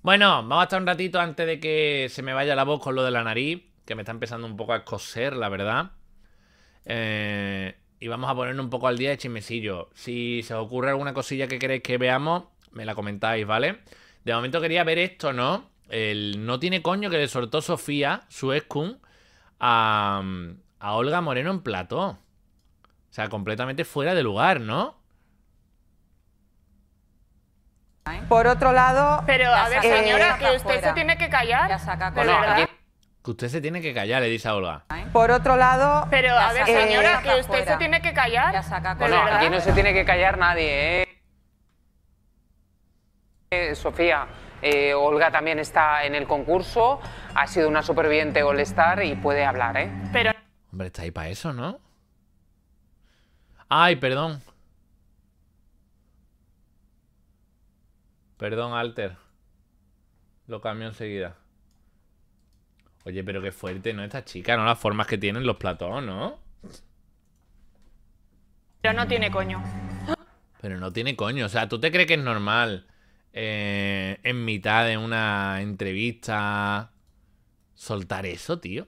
Bueno, vamos a estar un ratito antes de que se me vaya la voz con lo de la nariz, que me está empezando un poco a coser, la verdad. Eh, y vamos a ponernos un poco al día de chismecillo. Si se os ocurre alguna cosilla que queréis que veamos, me la comentáis, ¿vale? De momento quería ver esto, ¿no? El no tiene coño que le soltó Sofía, su ex a, a Olga Moreno en plató. O sea, completamente fuera de lugar, ¿no? ¿eh? Por otro lado... Pero a ver, señora, que usted se tiene que callar. saca Que usted se tiene que callar, le dice a Olga. ¿Eh? Por otro lado... Pero a ver, señora, que usted se tiene que callar. Ya saca no, aquí no se tiene que callar nadie, ¿eh? eh Sofía, Olga también está en el concurso, ha sido una superviviente All-Star y puede hablar, ¿eh? Pero... Hombre, está ahí para eso, ¿no? Ay, perdón. Perdón, Alter. Lo cambio enseguida. Oye, pero qué fuerte, ¿no? Esta chica, ¿no? Las formas que tienen los platón, ¿no? Pero no tiene coño. Pero no tiene coño. O sea, ¿tú te crees que es normal eh, en mitad de una entrevista soltar eso, tío?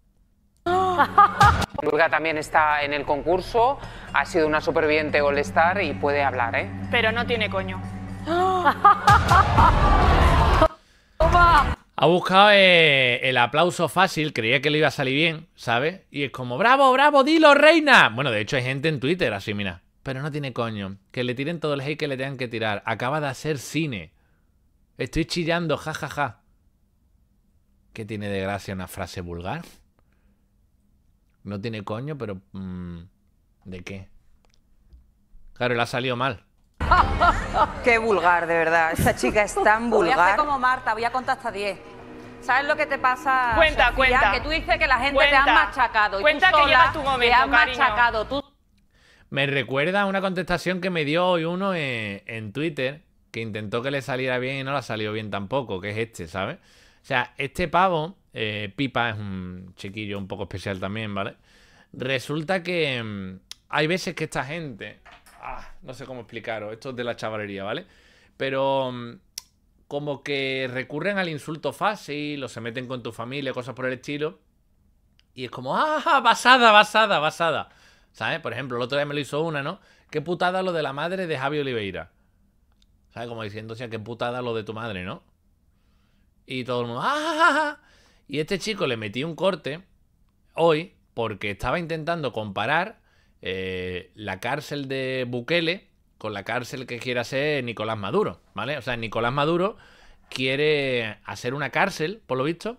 Olga también está en el concurso, ha sido una superviviente All Star y puede hablar, ¿eh? Pero no tiene coño. Ha buscado eh, el aplauso fácil, creía que le iba a salir bien, ¿sabes? Y es como, bravo, bravo, dilo, reina. Bueno, de hecho hay gente en Twitter así, mira. Pero no tiene coño. Que le tiren todo el hate que le tengan que tirar. Acaba de hacer cine. Estoy chillando, jajaja. Ja, ja. ¿Qué tiene de gracia una frase vulgar? No tiene coño, pero... Mm, ¿De qué? Claro, le ha salido mal. Qué vulgar, de verdad. Esta chica es tan vulgar. Voy a como Marta, voy a contar hasta 10. ¿Sabes lo que te pasa? Cuenta, cuenta. Que tú dices que la gente te ha machacado. Cuenta y tú que ya tu momento, Te machacado. Tú... Me recuerda una contestación que me dio hoy uno en, Twitter que intentó que le saliera bien y no la salió bien tampoco, que es este, ¿sabes? O sea, este pavo, eh, Pipa es un chiquillo un poco especial también, ¿vale? Resulta que mm, hay veces que esta gente Ah, no sé cómo explicaros, esto es de la chavalería, ¿vale? Pero mm, como que recurren al insulto fácil, o se meten con tu familia, cosas por el estilo. Y es como, ah, ah, basada, basada, basada. ¿Sabes? Por ejemplo, el otro día me lo hizo una, ¿no? Qué putada lo de la madre de Javi Oliveira. ¿Sabes? Como diciendo, o sea, qué putada lo de tu madre, ¿no? Y todo el mundo, ah, ¡ah! Y este chico le metí un corte hoy porque estaba intentando comparar eh, la cárcel de Bukele con la cárcel que quiere hacer Nicolás Maduro, ¿vale? O sea, Nicolás Maduro quiere hacer una cárcel, por lo visto,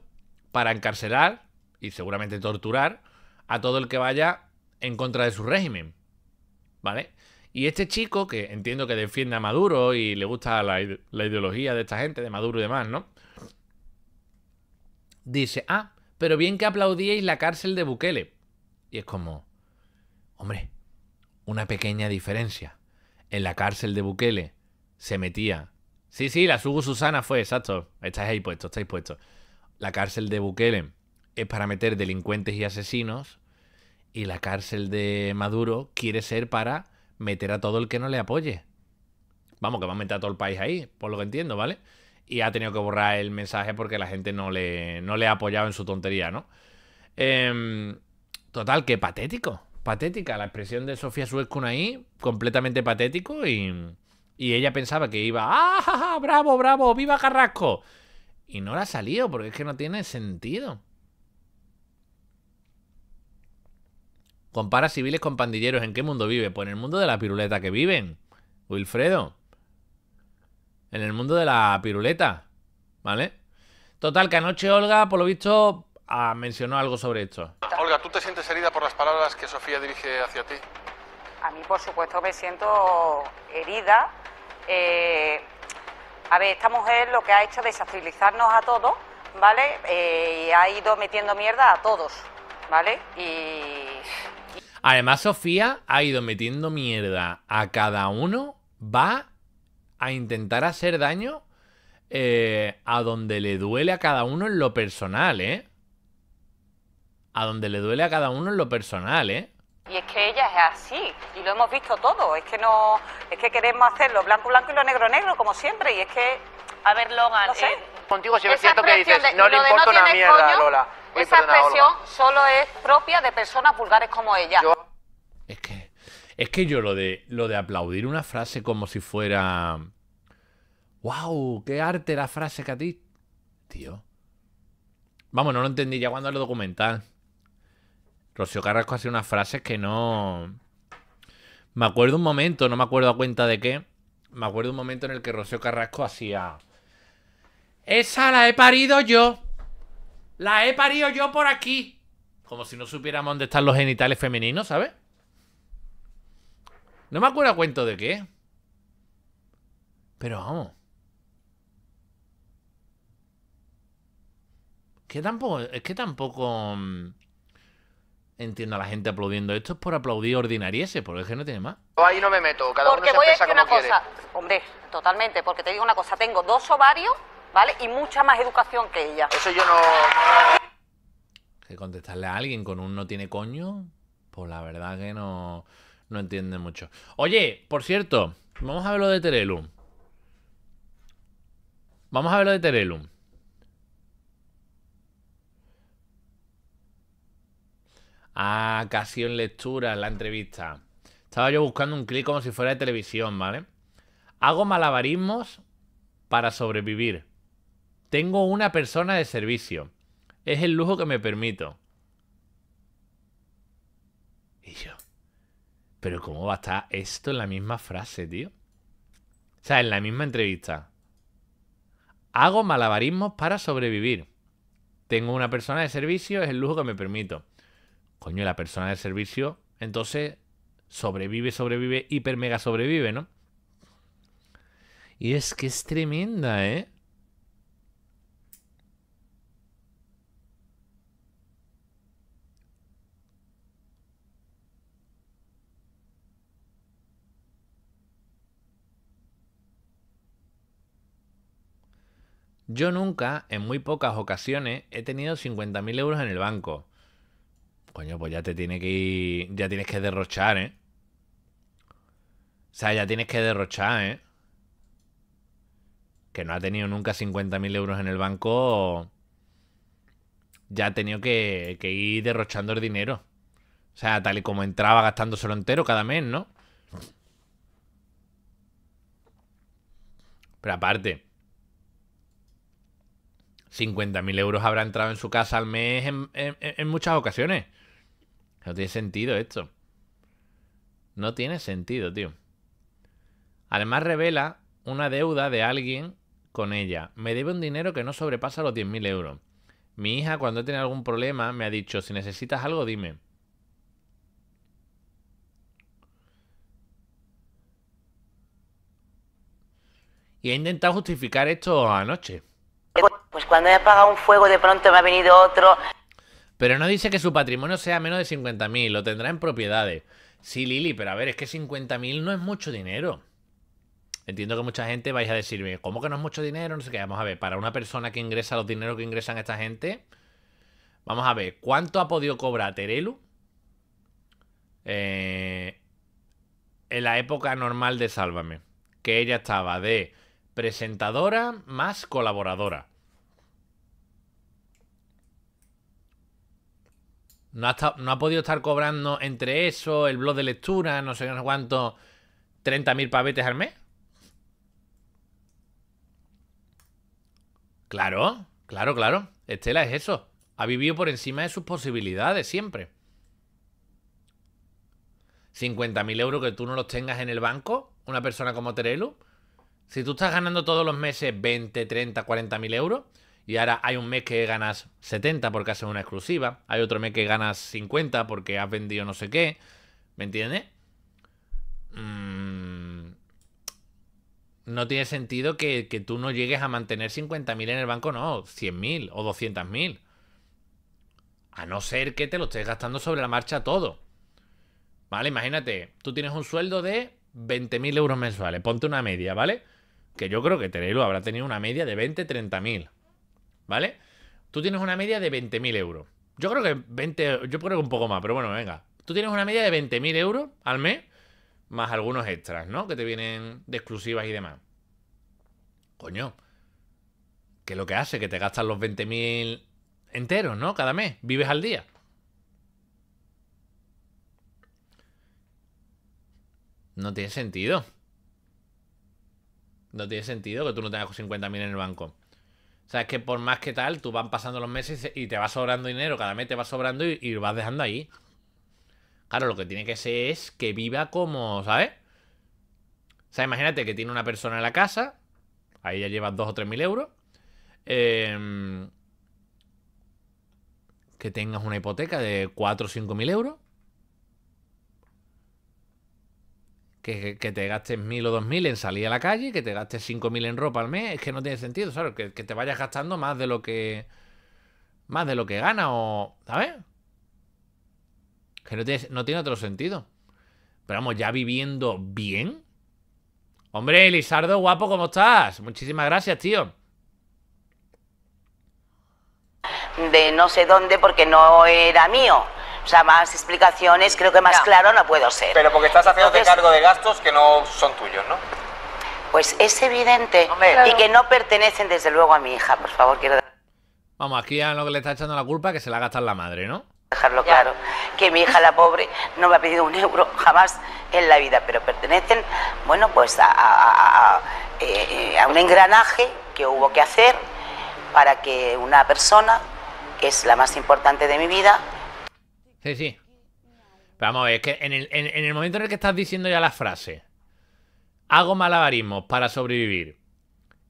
para encarcelar y seguramente torturar a todo el que vaya en contra de su régimen, ¿vale? Y este chico, que entiendo que defiende a Maduro y le gusta la, la ideología de esta gente, de Maduro y demás, ¿no? Dice, ah, pero bien que aplaudíais la cárcel de Bukele. Y es como, Hombre, una pequeña diferencia. En la cárcel de Bukele se metía. Sí, sí, la Sugu Susana fue, exacto. Estáis ahí puestos, estáis puestos. La cárcel de Bukele es para meter delincuentes y asesinos. Y la cárcel de Maduro quiere ser para meter a todo el que no le apoye. Vamos, que va a meter a todo el país ahí, por lo que entiendo, ¿vale? Y ha tenido que borrar el mensaje porque la gente no le, le ha apoyado en su tontería, ¿no? Em, total, qué patético patética. La expresión de Sofía Suezcun ahí, completamente patético y, y ella pensaba que iba, ¡ah, bravo, bravo, viva Carrasco! Y no la salió porque es que no tiene sentido. Compara civiles con pandilleros. ¿En qué mundo vive? Pues en el mundo de la piruleta que viven. Wilfredo. En el mundo de la piruleta. ¿Vale? Total, que anoche Olga, por lo visto, Ah, mencionó algo sobre esto. Olga, ¿tú te sientes herida por las palabras que Sofía dirige hacia ti? A mí, por supuesto, me siento herida. Eh, a ver, esta mujer lo que ha hecho es desestabilizarnos a todos, ¿vale? Eh, y ha ido metiendo mierda a todos, ¿vale? Y... Además, Sofía ha ido metiendo mierda a cada uno, va a intentar hacer daño eh, a donde le duele a cada uno en lo personal, ¿eh? a donde le duele a cada uno en lo personal, ¿eh? Y es que ella es así, y lo hemos visto todo. Es que no, es que queremos hacerlo blanco, blanco y lo negro, negro, como siempre. Y es que. A ver, Logan. No eh, Contigo si me siento que dices, no le importa una mierda Lola. esa expresión solo es propia de personas vulgares como ella. Es que. Es que yo lo de, lo de aplaudir una frase como si fuera. ¡Wow! ¡Qué arte la frase que a Tío. Vamos, no lo entendí ya cuando el documental. Rocío Carrasco hacía unas frases que no... Me acuerdo un momento, no me acuerdo a cuenta de qué. Me acuerdo un momento en el que Rocío Carrasco hacía... Esa la he parido yo. La he parido yo por aquí. Como si no supiéramos dónde están los genitales femeninos, ¿sabes? No me acuerdo a cuento de qué. Pero vamos. tampoco. Es que tampoco. Mm, entiendo a la gente aplaudiendo. Esto es por aplaudir ordinariese, porque es que no tiene más. Yo ahí no me meto, cada uno se voy a decir una cosa, hombre, totalmente, porque te digo una cosa, tengo dos ovarios, ¿vale? Y mucha más educación que ella. Eso yo no... Que contestarle a alguien con un no tiene coño, pues la verdad que no, no entiende mucho. Oye, por cierto, vamos a ver lo de Terelum. Vamos a ver lo de Terelum. Ah, casi en lectura, en la entrevista. Estaba yo buscando un clic como si fuera de televisión, ¿vale? Hago malabarismos para sobrevivir. Tengo una persona de servicio. Es el lujo que me permito. Y yo. Pero ¿cómo va a estar esto en la misma frase, tío? O sea, en la misma entrevista. Hago malabarismos para sobrevivir. Tengo una persona de servicio, es el lujo que me permito. Coño, la persona del servicio, entonces, sobrevive, sobrevive, hiper mega sobrevive, ¿no? Y es que es tremenda, ¿eh? Yo nunca, en muy pocas ocasiones, he tenido 50.000 euros en el banco. Coño, pues ya te tiene que ir. Ya tienes que derrochar, ¿eh? O sea, ya tienes que derrochar, ¿eh? Que no ha tenido nunca 50.000 euros en el banco. Ya ha tenido que, ir derrochando el dinero. O sea, tal y como entraba gastándoselo entero cada mes, ¿no? Pero aparte, 50.000 euros habrá entrado en su casa al mes en muchas ocasiones. No tiene sentido esto. No tiene sentido, tío. Además revela una deuda de alguien con ella. Me debe un dinero que no sobrepasa los 10.000 euros. Mi hija, cuando tiene algún problema, me ha dicho, si necesitas algo, dime. Y he intentado justificar esto anoche. Pues cuando he apagado un fuego, de pronto me ha venido otro. Pero no dice que su patrimonio sea menos de 50.000, lo tendrá en propiedades. Sí, Lili, pero a ver, es que 50.000 no es mucho dinero. Entiendo que mucha gente vais a decirme, ¿cómo que no es mucho dinero? No sé qué. Vamos a ver, para una persona que ingresa los dineros que ingresan esta gente, vamos a ver, ¿cuánto ha podido cobrar Terelu? Eh, en la época normal de Sálvame, que ella estaba de presentadora más colaboradora. No ha, podido estar cobrando entre eso, el blog de lectura, no sé cuánto, 30.000 pavetes al mes. Claro, claro, claro. Estela es eso. Ha vivido por encima de sus posibilidades siempre. 50.000 euros que tú no los tengas en el banco, una persona como Terelu. Si tú estás ganando todos los meses 20, 30, 40.000 euros, y ahora hay un mes que ganas 70 porque haces una exclusiva, hay otro mes que ganas 50 porque has vendido no sé qué, ¿me entiendes? Mm, no tiene sentido que, tú no llegues a mantener 50.000 en el banco, no, 100.000 o 200.000. A no ser que te lo estés gastando sobre la marcha todo. ¿Vale? Imagínate, tú tienes un sueldo de 20.000 euros mensuales, ponte una media, ¿vale? Que yo creo que Terelu habrá tenido una media de 20, 30.000. ¿vale? Tú tienes una media de 20.000 euros. Yo creo que 20, yo creo un poco más, pero bueno, venga. Tú tienes una media de 20.000 euros al mes, más algunos extras, ¿no? Que te vienen de exclusivas y demás. Coño, que lo que hace que te gastas los 20.000 enteros, ¿no? Cada mes, vives al día. No tiene sentido. No tiene sentido que tú no tengas 50.000 en el banco. O sea, es que por más que tal, tú van pasando los meses y te vas sobrando dinero, cada mes te va sobrando y, lo vas dejando ahí. Claro, lo que tiene que ser es que viva como, ¿sabes? O sea, imagínate que tiene una persona en la casa, ahí ya llevas dos o tres mil euros. Em, que tengas una hipoteca de 4 o cinco mil euros. Que, te gastes mil o dos mil en salir a la calle, que te gastes cinco mil en ropa al mes, es que no tiene sentido, ¿sabes? Que, te vayas gastando más de lo que. Más de lo que gana o. ¿Sabes? Que no tiene, otro sentido. Pero vamos, ya viviendo bien. Hombre, Lizardo, guapo, ¿cómo estás? Muchísimas gracias, tío. De no sé dónde porque no era mío. O sea, más explicaciones, creo que más claro no puedo ser. Pero porque estás haciendo haciéndote cargo de gastos que no son tuyos, ¿no? Pues es evidente. Y que no pertenecen, desde luego, a mi hija, por favor, quiero... Vamos, aquí a lo que le está echando la culpa que se la ha gastado la madre, ¿no? dejarlo claro, que mi hija la pobre no me ha pedido un euro jamás en la vida, pero pertenecen, bueno, pues a, a, eh, un engranaje que hubo que hacer para que una persona, que es la más importante de mi vida, Sí, sí. Pero vamos a ver, es que en el, en, el momento en el que estás diciendo ya la frase, hago malabarismos para sobrevivir,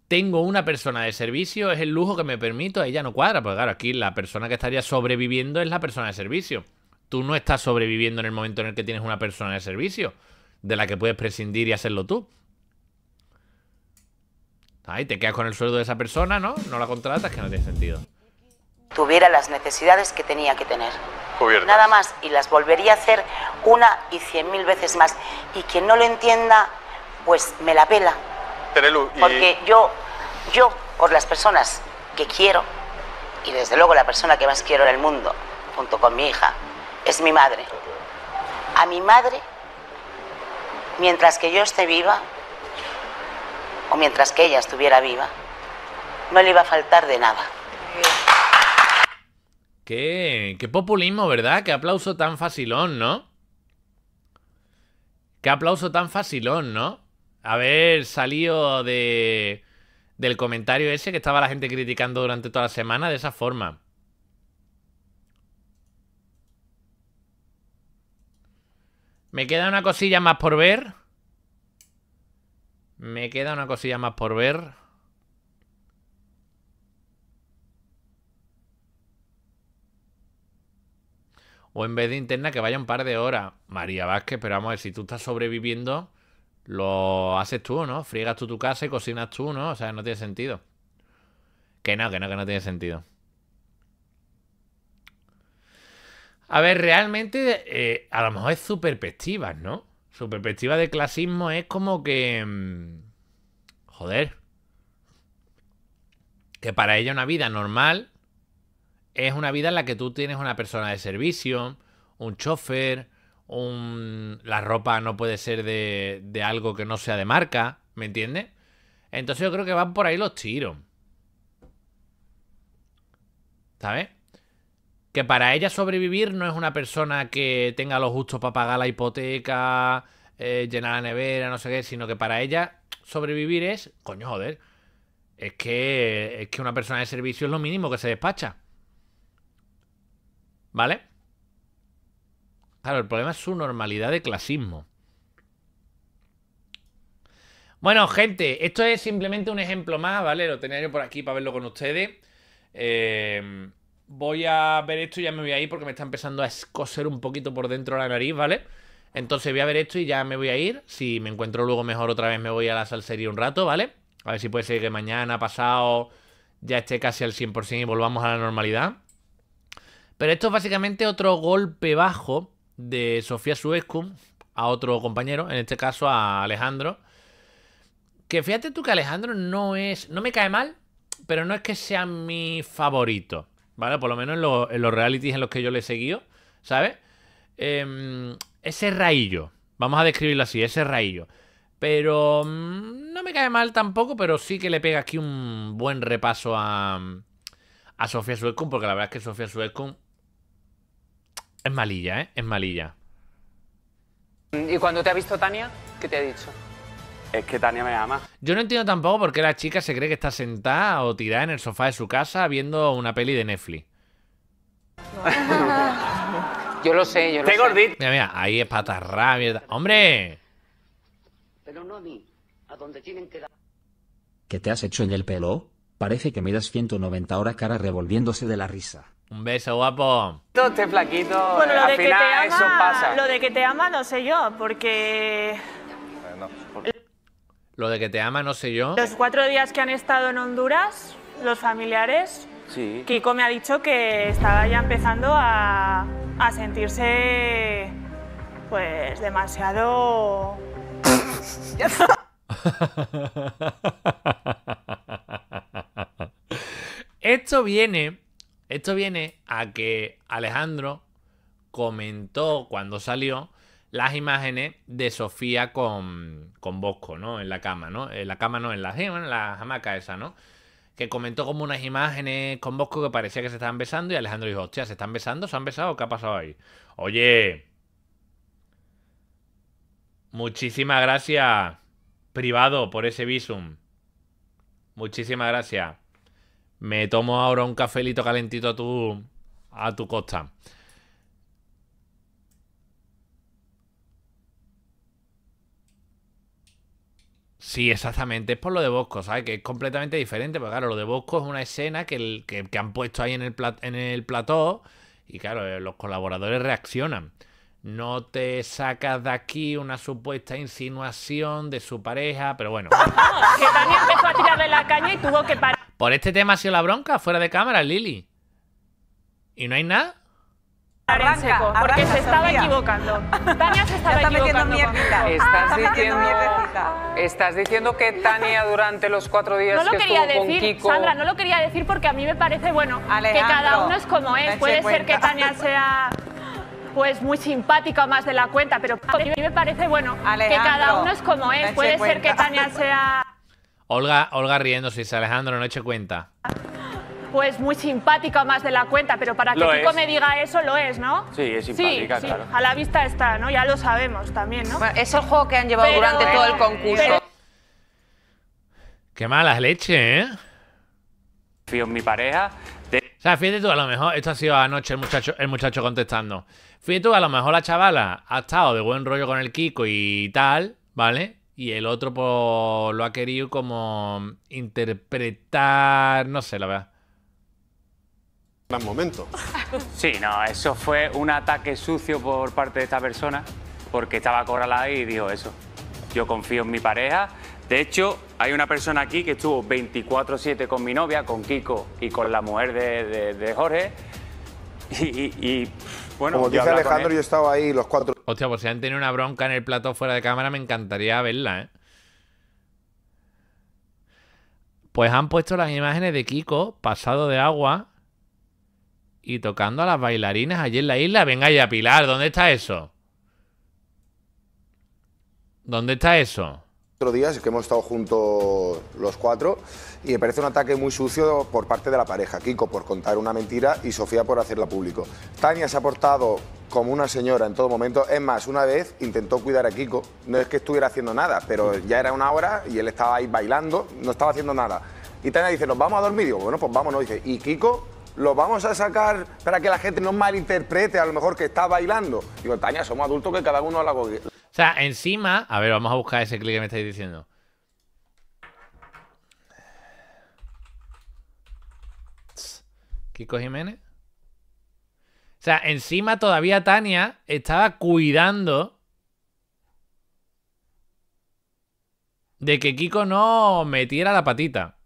tengo una persona de servicio, es el lujo que me permito, ahí ya no cuadra, porque claro, aquí la persona que estaría sobreviviendo es la persona de servicio. Tú no estás sobreviviendo en el momento en el que tienes una persona de servicio, de la que puedes prescindir y hacerlo tú. Ahí te quedas con el sueldo de esa persona, ¿no? No la contratas, que no tiene sentido tuviera las necesidades que tenía que tener. Nada más, y las volvería a hacer una y cien mil veces más. Y quien no lo entienda, pues me la pela. Porque yo, yo, por las personas que quiero, y desde luego la persona que más quiero en el mundo, junto con mi hija, es mi madre. A mi madre, mientras que yo esté viva, o mientras que ella estuviera viva, no le iba a faltar de nada. Qué, populismo, ¿verdad? Qué aplauso tan facilón, ¿no? Qué aplauso tan facilón, ¿no? Haber salido de, del comentario ese que estaba la gente criticando durante toda la semana de esa forma. Me queda una cosilla más por ver. Me queda una cosilla más por ver. O en vez de interna, que vaya un par de horas. María Vázquez, pero vamos si tú estás sobreviviendo, lo haces tú, ¿no? Friegas tú tu casa y cocinas tú, ¿no? O sea, no tiene sentido. Que no, que no, que no tiene sentido. A ver, realmente, eh, a lo mejor es su perspectiva, ¿no? Su perspectiva de clasismo es como que... Mm, joder. Que para ella una vida normal es una vida en la que tú tienes una persona de servicio, un chofer, la ropa no puede ser de, algo que no sea de marca, ¿me entiendes? Entonces yo creo que van por ahí los tiros. ¿Sabes? Que para ella sobrevivir no es una persona que tenga los gustos para pagar la hipoteca, eh, llenar la nevera, no sé qué, sino que para ella sobrevivir es, coño, joder, es que, es que una persona de servicio es lo mínimo que se despacha. ¿Vale? Claro, el problema es su normalidad de clasismo. Bueno, gente, esto es simplemente un ejemplo más, ¿vale? Lo tenía yo por aquí para verlo con ustedes. Eh, voy a ver esto y ya me voy a ir porque me está empezando a escocer un poquito por dentro la nariz, ¿vale? Entonces voy a ver esto y ya me voy a ir. Si me encuentro luego mejor otra vez me voy a la salsería un rato, ¿vale? A ver si puede ser que mañana, pasado, ya esté casi al 100% y volvamos a la normalidad. Pero esto es básicamente otro golpe bajo de Sofía Suezcum a otro compañero, en este caso a Alejandro. Que fíjate tú que Alejandro no es. No me cae mal, pero no es que sea mi favorito. ¿Vale? Por lo menos en, los realities en los que yo le he seguido, ¿sabes? Em, ese raillo. Vamos a describirlo así, ese raillo. Pero mm, no me cae mal tampoco, pero sí que le pega aquí un buen repaso a, a Sofía Suezcum, porque la verdad es que Sofía Suezcum. Es malilla, ¿eh? Es malilla. ¿Y cuando te ha visto Tania, qué te ha dicho? Es que Tania me ama. Yo no entiendo tampoco por qué la chica se cree que está sentada o tirada en el sofá de su casa viendo una peli de Netflix. yo lo sé, yo lo gordito. Mira, mira, ahí es patarra, mierda. ¡Hombre! Pero no a a tienen que dar. ¿Qué te has hecho en el pelo? Parece que me das 190 horas cara revolviéndose de la risa. Un beso, guapo. Todo este flaquito. Bueno, lo de, que te ama, lo de que te ama no sé yo, porque... Lo de que te ama no sé yo. Los cuatro días que han estado en Honduras, los familiares, Kiko me ha dicho que estaba ya empezando a, a sentirse pues demasiado... Esto viene esto viene a que Alejandro comentó cuando salió las imágenes de Sofía con, Bosco, ¿no? En la cama, ¿no? En la cama no, en la, en la hamaca esa, ¿no? Que comentó como unas imágenes con Bosco que parecía que se estaban besando y Alejandro dijo, hostia, ¿se están besando? ¿Se han besado? ¿Qué ha pasado ahí? Oye, muchísimas gracias, privado, por ese visum. Muchísimas gracias me tomo ahora un cafelito calentito a tu, a tu costa. Sí, exactamente. Es por lo de Bosco, ¿sabes? Que es completamente diferente. Porque claro, lo de Bosco es una escena que, el, que, han puesto ahí en el, plat, en el plató. Y claro, eh, los colaboradores reaccionan no te sacas de aquí una supuesta insinuación de su pareja, pero bueno. Vamos, que Tania empezó a tirar de la caña y tuvo que parar. Por este tema ha sido la bronca, fuera de cámara, Lili. ¿Y no hay nada? Arranca, porque se estaba equivocando. Tania se estaba equivocando. Estás, diciendo, estás diciendo que Tania durante los cuatro días no lo que quería estuvo decir, con Kiko... Sandra, no lo quería decir porque a mí me parece, bueno, que cada uno es como es. Puede ser que Tania sea pues muy simpática más de la cuenta, pero a mí me parece bueno que cada uno es como es. Puede ser que Tania sea. Olga, Olga si es Alejandro, no eche cuenta. Pues muy simpática más de la cuenta, pero para que Kiko me diga eso lo es, ¿no? Sí, es simpática, claro. a la vista está, ¿no? Ya lo sabemos también, ¿no? es el juego que han llevado durante todo el concurso. Qué malas leche, ¿eh? mi pareja, o sea, fíjate tú, a lo mejor, esto ha sido anoche el muchacho, el muchacho contestando. Fíjate tú, a lo mejor la chavala ha estado de buen rollo con el Kiko y tal, ¿vale? Y el otro pues, lo ha querido como interpretar, no sé, la verdad. Gran momento. Sí, no, eso fue un ataque sucio por parte de esta persona, porque estaba ahí y dijo eso. Yo confío en mi pareja. De hecho, hay una persona aquí que estuvo 24-7 con mi novia, con Kiko y con la mujer de, Jorge. Y, bueno, Alejandro, yo estaba ahí los cuatro. Hostia, pues si han tenido una bronca en el plato fuera de cámara, me encantaría verla, ¿eh? Pues han puesto las imágenes de Kiko pasado de agua y tocando a las bailarinas allí en la isla. Venga ya, Pilar, ¿dónde está eso? ¿Dónde está eso? días que hemos estado juntos los cuatro y me parece un ataque muy sucio por parte de la pareja. Kiko por contar una mentira y Sofía por hacerla público. Tania se ha portado como una señora en todo momento. Es más, una vez intentó cuidar a Kiko. No es que estuviera haciendo nada, pero ya era una hora y él estaba ahí bailando, no estaba haciendo nada. Y Tania dice, nos vamos a dormir. Digo, bueno, pues vámonos. Dice, y Kiko lo vamos a sacar para que la gente no malinterprete a lo mejor que está bailando. Digo, Tania, somos adultos que cada uno la o sea, encima... A ver, vamos a buscar ese clic que me estáis diciendo. Kiko Jiménez. O sea, encima todavía Tania estaba cuidando de que Kiko no metiera la patita.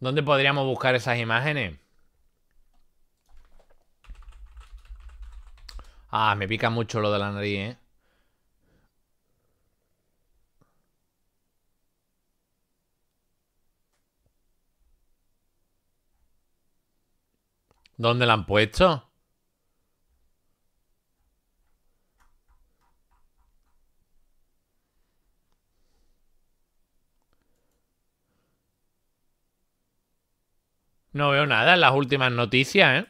¿Dónde podríamos buscar esas imágenes? Ah, me pica mucho lo de la nariz, ¿eh? ¿Dónde la han puesto? No veo nada en las últimas noticias, ¿eh?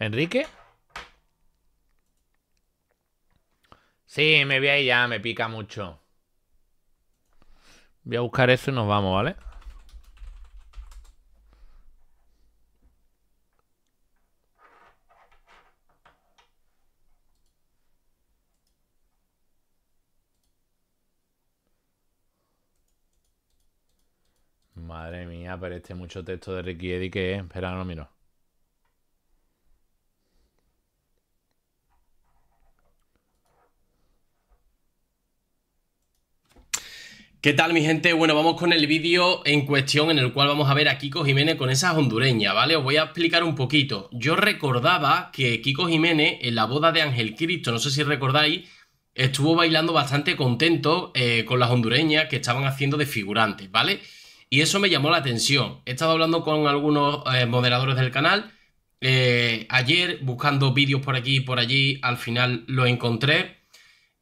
¿Enrique? Sí, me voy ahí ya, me pica mucho. Voy a buscar eso y nos vamos, ¿vale? este mucho texto de Ricky Eddy que es. Espera, no miro. ¿Qué tal mi gente? Bueno, vamos con el vídeo en cuestión en el cual vamos a ver a Kiko Jiménez con esas hondureñas, ¿vale? Os voy a explicar un poquito. Yo recordaba que Kiko Jiménez en la boda de Ángel Cristo, no sé si recordáis, estuvo bailando bastante contento eh, con las hondureñas que estaban haciendo de figurantes, ¿vale? Y eso me llamó la atención. He estado hablando con algunos eh, moderadores del canal. Eh, ayer, buscando vídeos por aquí y por allí, al final lo encontré.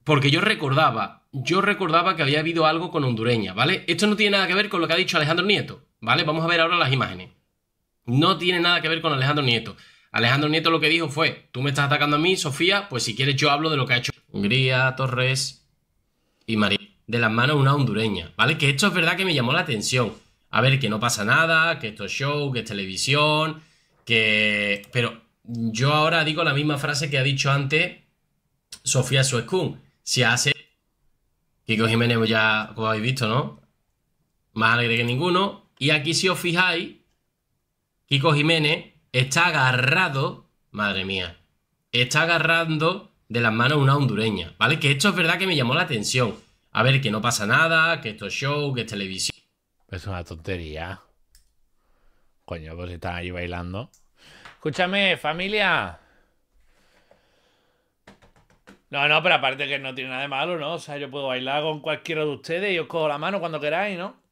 Porque yo recordaba, yo recordaba que había habido algo con hondureña, ¿vale? Esto no tiene nada que ver con lo que ha dicho Alejandro Nieto, ¿vale? Vamos a ver ahora las imágenes. No tiene nada que ver con Alejandro Nieto. Alejandro Nieto lo que dijo fue, tú me estás atacando a mí, Sofía, pues si quieres yo hablo de lo que ha hecho Hungría, Torres y María de las manos una hondureña, ¿vale? Que esto es verdad que me llamó la atención. A ver, que no pasa nada, que esto es show, que es televisión, que... Pero yo ahora digo la misma frase que ha dicho antes Sofía Suescún... Si hace... Kiko Jiménez pues ya, como habéis visto, ¿no? Más alegre que ninguno. Y aquí si os fijáis, Kiko Jiménez está agarrado, madre mía, está agarrando de las manos una hondureña, ¿vale? Que esto es verdad que me llamó la atención a ver que no pasa nada, que esto es show, que es televisión. Es una tontería. Coño, pues están ahí bailando. Escúchame, familia. No, no, pero aparte que no tiene nada de malo, ¿no? O sea, yo puedo bailar con cualquiera de ustedes y os cojo la mano cuando queráis, ¿no?